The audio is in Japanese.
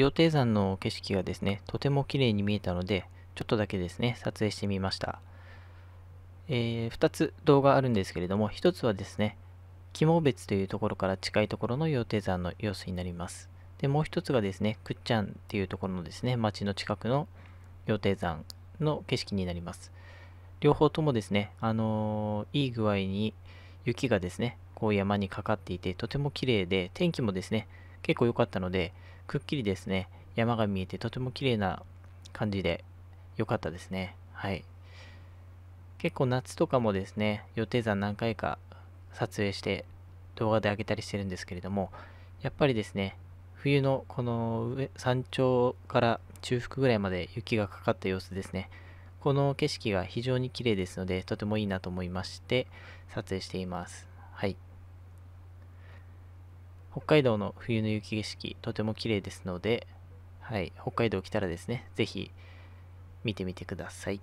羊蹄山の景色がですね、とても綺麗に見えたので、ちょっとだけですね、撮影してみました。えー、2つ動画あるんですけれども、1つはですね、肝別というところから近いところの羊蹄山の様子になります。で、もう1つがですね、くっちゃんっていうところのですね、町の近くの羊蹄山の景色になります。両方ともですね、あのー、いい具合に雪がですね、こう山にかかっていて、とても綺麗で、天気もですね、結構良かったので、くっきりですね、山が見えてとても綺麗な感じで良かったですね。はい。結構夏とかもですね、予定山何回か撮影して動画で上げたりしてるんですけれども、やっぱりですね、冬のこの上山頂から中腹ぐらいまで雪がかかった様子ですね。この景色が非常に綺麗ですので、とてもいいなと思いまして、撮影しています。はい。北海道の冬の雪景色とても綺麗ですので、はい、北海道来たらですね、ぜひ見てみてください。